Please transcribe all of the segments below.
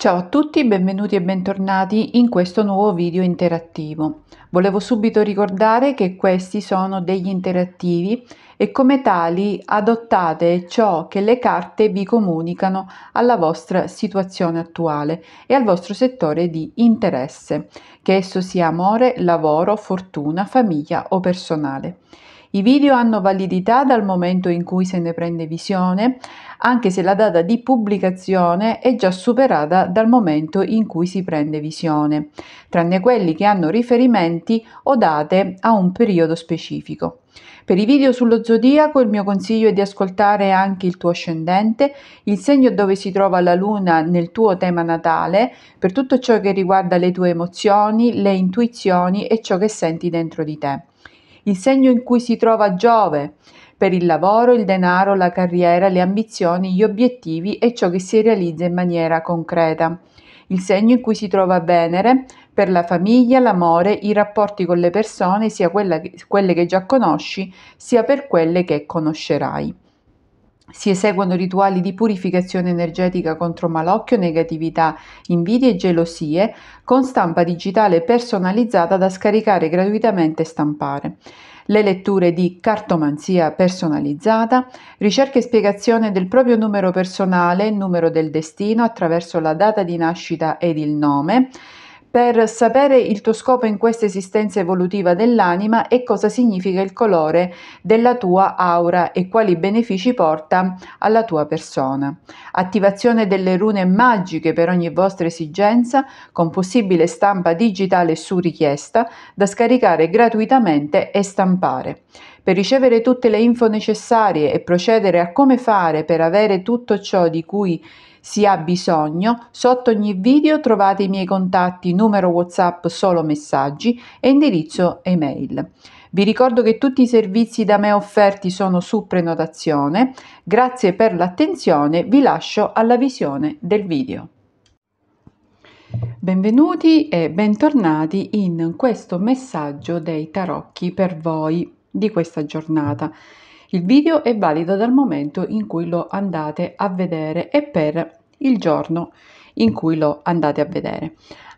Ciao a tutti, benvenuti e bentornati in questo nuovo video interattivo. Volevo subito ricordare che questi sono degli interattivi e come tali adottate ciò che le carte vi comunicano alla vostra situazione attuale e al vostro settore di interesse, che esso sia amore, lavoro, fortuna, famiglia o personale. I video hanno validità dal momento in cui se ne prende visione, anche se la data di pubblicazione è già superata dal momento in cui si prende visione, tranne quelli che hanno riferimenti o date a un periodo specifico. Per i video sullo zodiaco il mio consiglio è di ascoltare anche il tuo ascendente, il segno dove si trova la luna nel tuo tema natale, per tutto ciò che riguarda le tue emozioni, le intuizioni e ciò che senti dentro di te il segno in cui si trova Giove, per il lavoro, il denaro, la carriera, le ambizioni, gli obiettivi e ciò che si realizza in maniera concreta. Il segno in cui si trova Venere, per la famiglia, l'amore, i rapporti con le persone, sia quelle che già conosci, sia per quelle che conoscerai. Si eseguono rituali di purificazione energetica contro malocchio, negatività, invidie e gelosie, con stampa digitale personalizzata da scaricare gratuitamente e stampare le letture di cartomanzia personalizzata, ricerca e spiegazione del proprio numero personale, numero del destino attraverso la data di nascita ed il nome, per sapere il tuo scopo in questa esistenza evolutiva dell'anima e cosa significa il colore della tua aura e quali benefici porta alla tua persona. Attivazione delle rune magiche per ogni vostra esigenza con possibile stampa digitale su richiesta da scaricare gratuitamente e stampare. Per ricevere tutte le info necessarie e procedere a come fare per avere tutto ciò di cui si ha bisogno, sotto ogni video trovate i miei contatti, numero WhatsApp solo messaggi e indirizzo email. Vi ricordo che tutti i servizi da me offerti sono su prenotazione. Grazie per l'attenzione, vi lascio alla visione del video. Benvenuti e bentornati in questo messaggio dei tarocchi per voi di questa giornata. Il video è valido dal momento in cui lo andate a vedere e per il giorno in cui lo andate a vedere.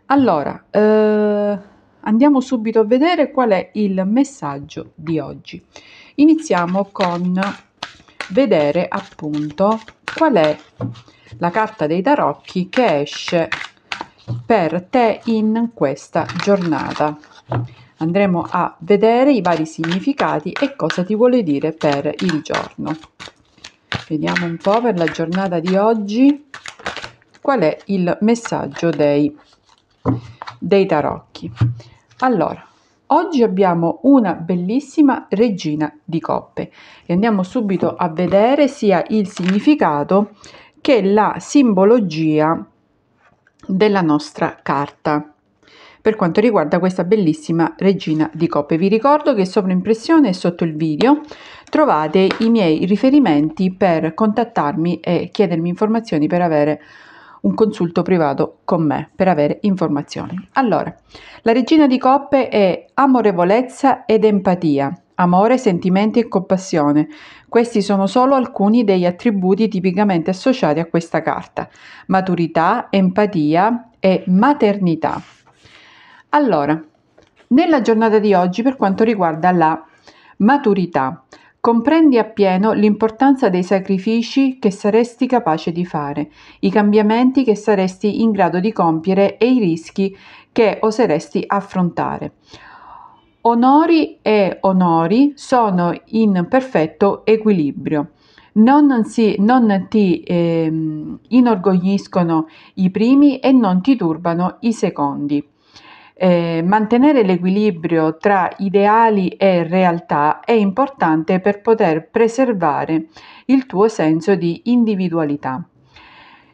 Allora, eh, andiamo subito a vedere qual è il messaggio di oggi. Iniziamo con vedere appunto qual è la carta dei tarocchi che esce per te in questa giornata. Andremo a vedere i vari significati e cosa ti vuole dire per il giorno vediamo un po' per la giornata di oggi qual è il messaggio dei, dei tarocchi. Allora, oggi abbiamo una bellissima regina di coppe e andiamo subito a vedere sia il significato che la simbologia della nostra carta per quanto riguarda questa bellissima regina di coppe. Vi ricordo che sovraimpressione è sotto il video trovate i miei riferimenti per contattarmi e chiedermi informazioni per avere un consulto privato con me per avere informazioni. Allora, la regina di coppe è amorevolezza ed empatia, amore, sentimenti e compassione. Questi sono solo alcuni degli attributi tipicamente associati a questa carta. Maturità, empatia e maternità. Allora, nella giornata di oggi per quanto riguarda la maturità, Comprendi appieno l'importanza dei sacrifici che saresti capace di fare, i cambiamenti che saresti in grado di compiere e i rischi che oseresti affrontare. Onori e onori sono in perfetto equilibrio. Non, si, non ti eh, inorgogliscono i primi e non ti turbano i secondi. Eh, mantenere l'equilibrio tra ideali e realtà è importante per poter preservare il tuo senso di individualità.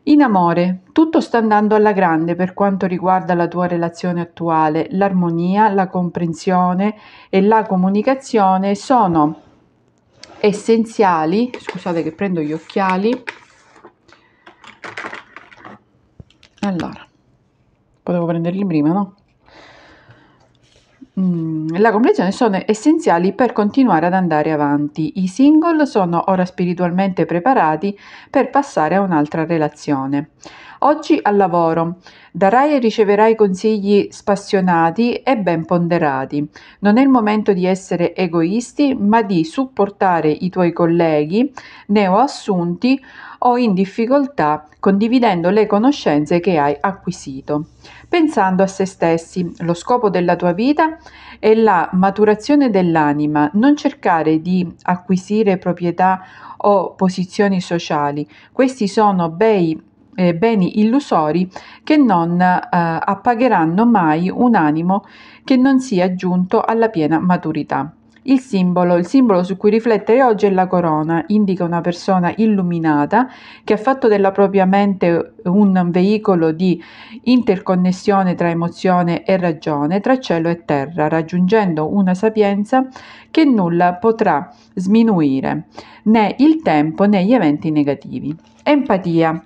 In amore, tutto sta andando alla grande per quanto riguarda la tua relazione attuale. L'armonia, la comprensione e la comunicazione sono essenziali. Scusate che prendo gli occhiali. Allora, potevo prenderli prima, no? Mm, la comprensione sono essenziali per continuare ad andare avanti. I single sono ora spiritualmente preparati per passare a un'altra relazione. Oggi al lavoro darai e riceverai consigli spassionati e ben ponderati. Non è il momento di essere egoisti, ma di supportare i tuoi colleghi neoassunti o in difficoltà condividendo le conoscenze che hai acquisito. Pensando a se stessi, lo scopo della tua vita è la maturazione dell'anima, non cercare di acquisire proprietà o posizioni sociali. Questi sono bei eh, beni illusori che non eh, appagheranno mai un animo che non sia giunto alla piena maturità. Il simbolo, il simbolo su cui riflettere oggi è la corona, indica una persona illuminata che ha fatto della propria mente un veicolo di interconnessione tra emozione e ragione, tra cielo e terra, raggiungendo una sapienza che nulla potrà sminuire, né il tempo né gli eventi negativi. Empatia.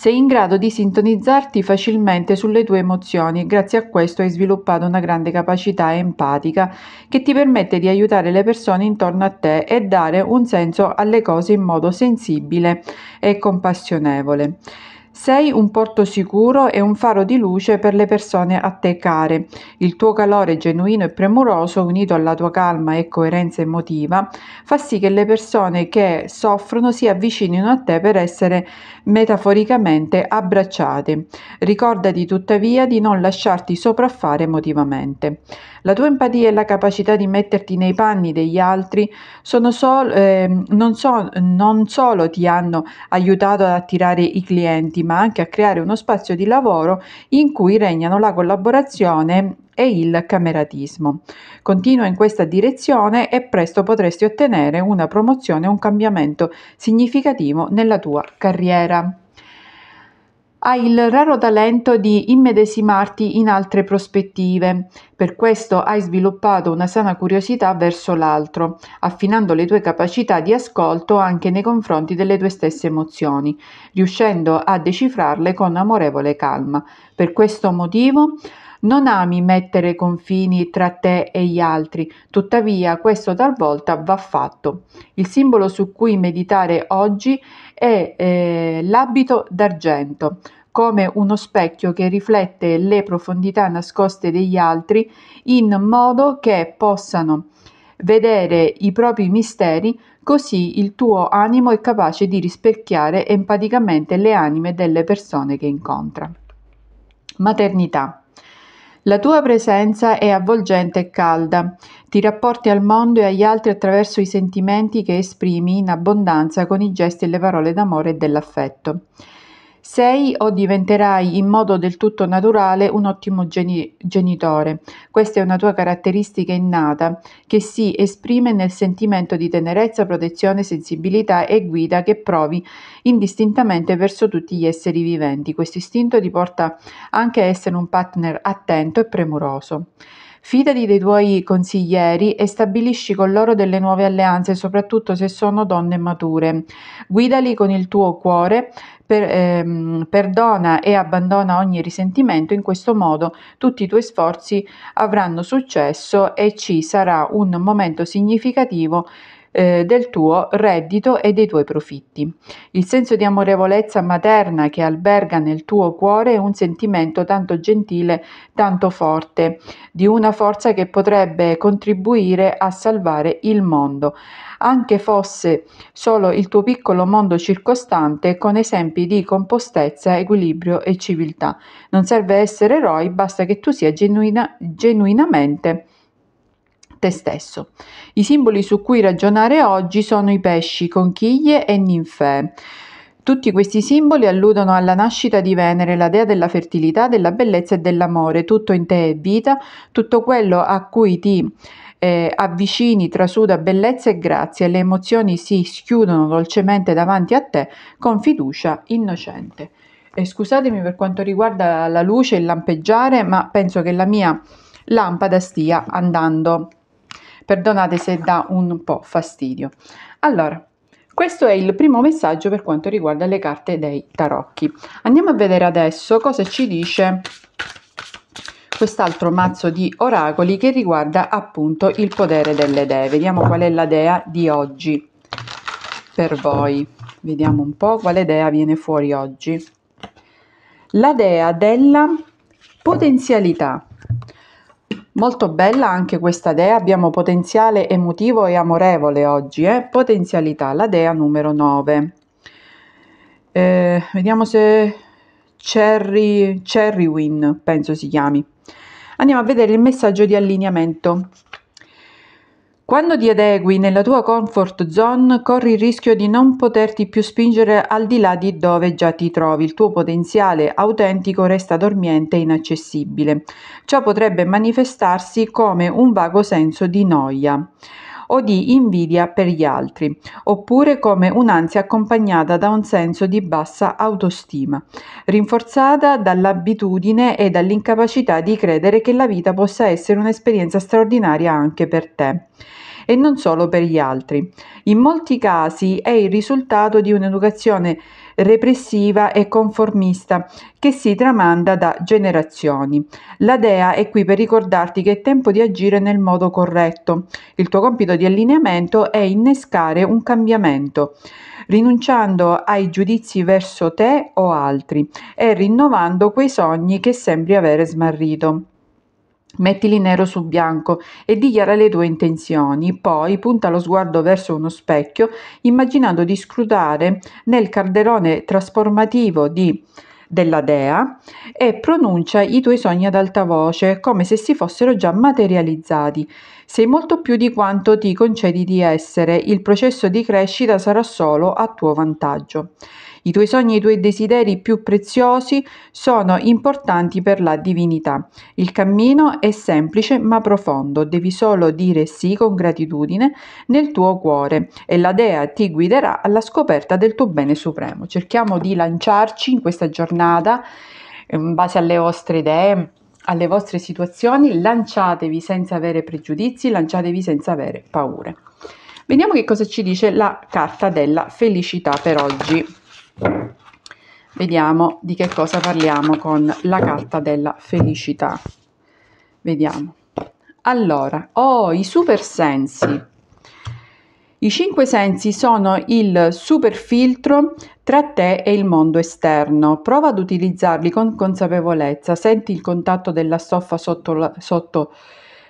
Sei in grado di sintonizzarti facilmente sulle tue emozioni e grazie a questo hai sviluppato una grande capacità empatica che ti permette di aiutare le persone intorno a te e dare un senso alle cose in modo sensibile e compassionevole. Sei un porto sicuro e un faro di luce per le persone a te care. Il tuo calore genuino e premuroso, unito alla tua calma e coerenza emotiva, fa sì che le persone che soffrono si avvicinino a te per essere metaforicamente abbracciate. Ricordati tuttavia di non lasciarti sopraffare emotivamente. La tua empatia e la capacità di metterti nei panni degli altri sol- eh, non, so- non solo ti hanno aiutato ad attirare i clienti, ma anche a creare uno spazio di lavoro in cui regnano la collaborazione e il cameratismo. Continua in questa direzione e presto potresti ottenere una promozione un cambiamento significativo nella tua carriera. Hai il raro talento di immedesimarti in altre prospettive, per questo hai sviluppato una sana curiosità verso l'altro, affinando le tue capacità di ascolto anche nei confronti delle tue stesse emozioni, riuscendo a decifrarle con amorevole calma. Per questo motivo non ami mettere confini tra te e gli altri, tuttavia questo talvolta va fatto. Il simbolo su cui meditare oggi è eh, l'abito d'argento, come uno specchio che riflette le profondità nascoste degli altri in modo che possano vedere i propri misteri, così il tuo animo è capace di rispecchiare empaticamente le anime delle persone che incontra. Maternità. La tua presenza è avvolgente e calda, ti rapporti al mondo e agli altri attraverso i sentimenti che esprimi in abbondanza con i gesti e le parole d'amore e dell'affetto. Sei o diventerai in modo del tutto naturale un ottimo geni- genitore. Questa è una tua caratteristica innata che si esprime nel sentimento di tenerezza, protezione, sensibilità e guida che provi indistintamente verso tutti gli esseri viventi. Questo istinto ti porta anche a essere un partner attento e premuroso. Fidati dei tuoi consiglieri e stabilisci con loro delle nuove alleanze, soprattutto se sono donne mature. Guidali con il tuo cuore, per, ehm, perdona e abbandona ogni risentimento, in questo modo tutti i tuoi sforzi avranno successo e ci sarà un momento significativo eh, del tuo reddito e dei tuoi profitti. Il senso di amorevolezza materna che alberga nel tuo cuore è un sentimento tanto gentile, tanto forte, di una forza che potrebbe contribuire a salvare il mondo, anche fosse solo il tuo piccolo mondo circostante con esempi di compostezza, equilibrio e civiltà. Non serve essere eroi, basta che tu sia genuina, genuinamente te stesso. I simboli su cui ragionare oggi sono i pesci, conchiglie e ninfe. Tutti questi simboli alludono alla nascita di Venere, la dea della fertilità, della bellezza e dell'amore. Tutto in te è vita, tutto quello a cui ti eh, avvicini trasuda bellezza e grazia e le emozioni si schiudono dolcemente davanti a te con fiducia innocente. E scusatemi per quanto riguarda la luce, e il lampeggiare, ma penso che la mia lampada stia andando Perdonate se dà un po' fastidio. Allora, questo è il primo messaggio per quanto riguarda le carte dei tarocchi. Andiamo a vedere adesso cosa ci dice quest'altro mazzo di oracoli che riguarda appunto il potere delle dee. Vediamo qual è la dea di oggi per voi. Vediamo un po' quale dea viene fuori oggi. La dea della potenzialità. Molto bella anche questa dea, abbiamo potenziale emotivo e amorevole oggi, eh? potenzialità, la dea numero 9. Eh, vediamo se Cherry, Win, penso si chiami. Andiamo a vedere il messaggio di allineamento. Quando ti adegui nella tua comfort zone, corri il rischio di non poterti più spingere al di là di dove già ti trovi. Il tuo potenziale autentico resta dormiente e inaccessibile. Ciò potrebbe manifestarsi come un vago senso di noia o di invidia per gli altri, oppure come un'ansia accompagnata da un senso di bassa autostima, rinforzata dall'abitudine e dall'incapacità di credere che la vita possa essere un'esperienza straordinaria anche per te e non solo per gli altri. In molti casi è il risultato di un'educazione repressiva e conformista che si tramanda da generazioni. La DEA è qui per ricordarti che è tempo di agire nel modo corretto. Il tuo compito di allineamento è innescare un cambiamento, rinunciando ai giudizi verso te o altri e rinnovando quei sogni che sembri avere smarrito. Mettili nero su bianco e dichiara le tue intenzioni, poi punta lo sguardo verso uno specchio, immaginando di scrutare nel calderone trasformativo di, della dea e pronuncia i tuoi sogni ad alta voce, come se si fossero già materializzati. Sei molto più di quanto ti concedi di essere, il processo di crescita sarà solo a tuo vantaggio. I tuoi sogni e i tuoi desideri più preziosi sono importanti per la divinità. Il cammino è semplice ma profondo, devi solo dire sì con gratitudine nel tuo cuore e la dea ti guiderà alla scoperta del tuo bene supremo. Cerchiamo di lanciarci in questa giornata ehm, in base alle vostre idee, alle vostre situazioni, lanciatevi senza avere pregiudizi, lanciatevi senza avere paure. Vediamo che cosa ci dice la carta della felicità per oggi. Vediamo di che cosa parliamo con la carta della felicità. Vediamo. Allora, ho oh, i super sensi. I cinque sensi sono il super filtro tra te e il mondo esterno. Prova ad utilizzarli con consapevolezza. Senti il contatto della stoffa sotto, la, sotto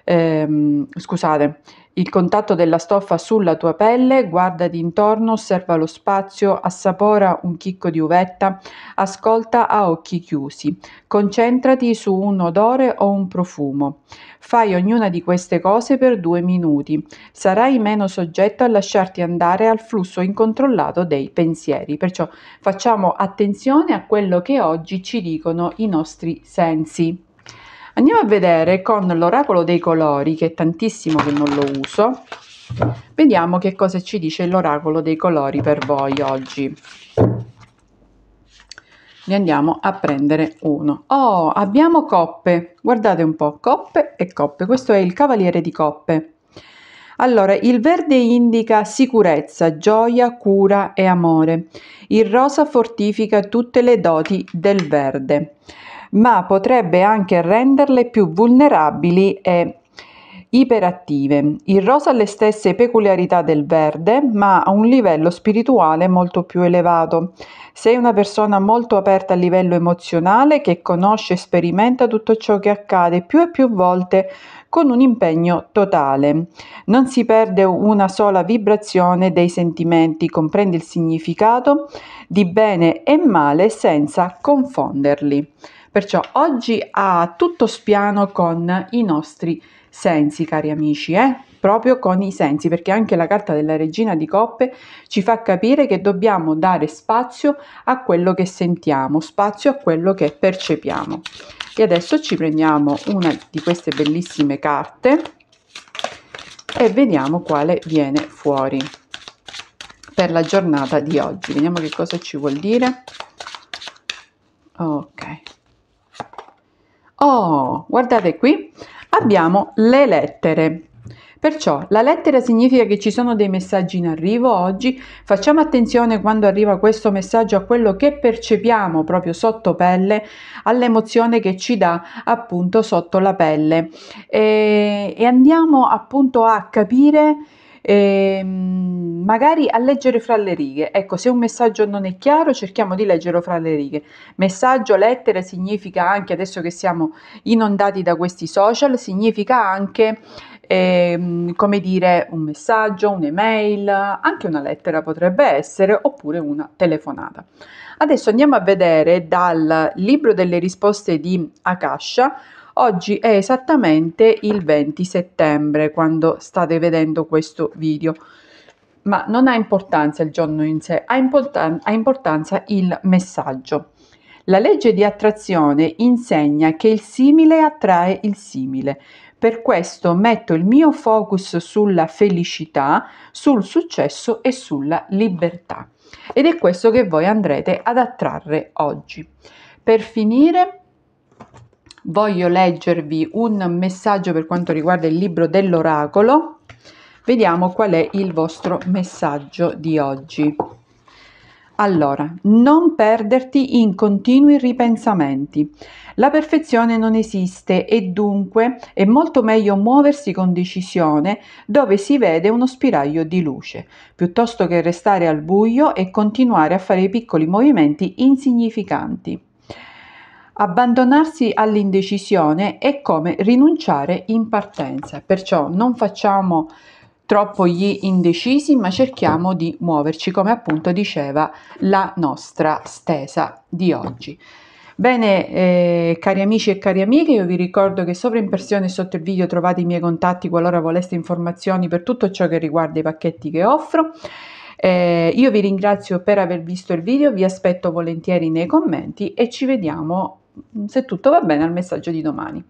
ehm, scusate, il contatto della stoffa sulla tua pelle, guarda d'intorno, osserva lo spazio, assapora un chicco di uvetta, ascolta a occhi chiusi, concentrati su un odore o un profumo. Fai ognuna di queste cose per due minuti, sarai meno soggetto a lasciarti andare al flusso incontrollato dei pensieri, perciò facciamo attenzione a quello che oggi ci dicono i nostri sensi. Andiamo a vedere con l'oracolo dei colori, che è tantissimo che non lo uso, vediamo che cosa ci dice l'oracolo dei colori per voi oggi. Ne andiamo a prendere uno. Oh, abbiamo coppe, guardate un po', coppe e coppe, questo è il cavaliere di coppe. Allora, il verde indica sicurezza, gioia, cura e amore. Il rosa fortifica tutte le doti del verde ma potrebbe anche renderle più vulnerabili e iperattive. Il rosa ha le stesse peculiarità del verde, ma a un livello spirituale molto più elevato. Sei una persona molto aperta a livello emozionale che conosce e sperimenta tutto ciò che accade più e più volte con un impegno totale. Non si perde una sola vibrazione dei sentimenti, comprende il significato di bene e male senza confonderli. Perciò oggi a tutto spiano con i nostri sensi, cari amici, eh? proprio con i sensi, perché anche la carta della regina di coppe ci fa capire che dobbiamo dare spazio a quello che sentiamo, spazio a quello che percepiamo. E adesso ci prendiamo una di queste bellissime carte e vediamo quale viene fuori per la giornata di oggi. Vediamo che cosa ci vuol dire. Ok. Oh, guardate qui, abbiamo le lettere. Perciò la lettera significa che ci sono dei messaggi in arrivo oggi, facciamo attenzione quando arriva questo messaggio a quello che percepiamo proprio sotto pelle, all'emozione che ci dà appunto sotto la pelle e, e andiamo appunto a capire e, ehm, magari a leggere fra le righe. Ecco, se un messaggio non è chiaro, cerchiamo di leggerlo fra le righe. Messaggio, lettera significa anche, adesso che siamo inondati da questi social, significa anche, eh, come dire, un messaggio, un'email, anche una lettera potrebbe essere, oppure una telefonata. Adesso andiamo a vedere dal libro delle risposte di Akasha Oggi è esattamente il 20 settembre quando state vedendo questo video, ma non ha importanza il giorno in sé, ha, importan- ha importanza il messaggio. La legge di attrazione insegna che il simile attrae il simile. Per questo metto il mio focus sulla felicità, sul successo e sulla libertà. Ed è questo che voi andrete ad attrarre oggi. Per finire, voglio leggervi un messaggio per quanto riguarda il libro dell'oracolo. Vediamo qual è il vostro messaggio di oggi. Allora, non perderti in continui ripensamenti. La perfezione non esiste e dunque è molto meglio muoversi con decisione dove si vede uno spiraglio di luce, piuttosto che restare al buio e continuare a fare i piccoli movimenti insignificanti. Abbandonarsi all'indecisione è come rinunciare in partenza, perciò non facciamo troppo gli indecisi, ma cerchiamo di muoverci, come appunto diceva la nostra stesa di oggi. Bene, eh, cari amici e cari amiche, io vi ricordo che sopra in versione sotto il video trovate i miei contatti qualora voleste informazioni per tutto ciò che riguarda i pacchetti che offro. Eh, io vi ringrazio per aver visto il video, vi aspetto volentieri nei commenti e ci vediamo se tutto va bene, al messaggio di domani.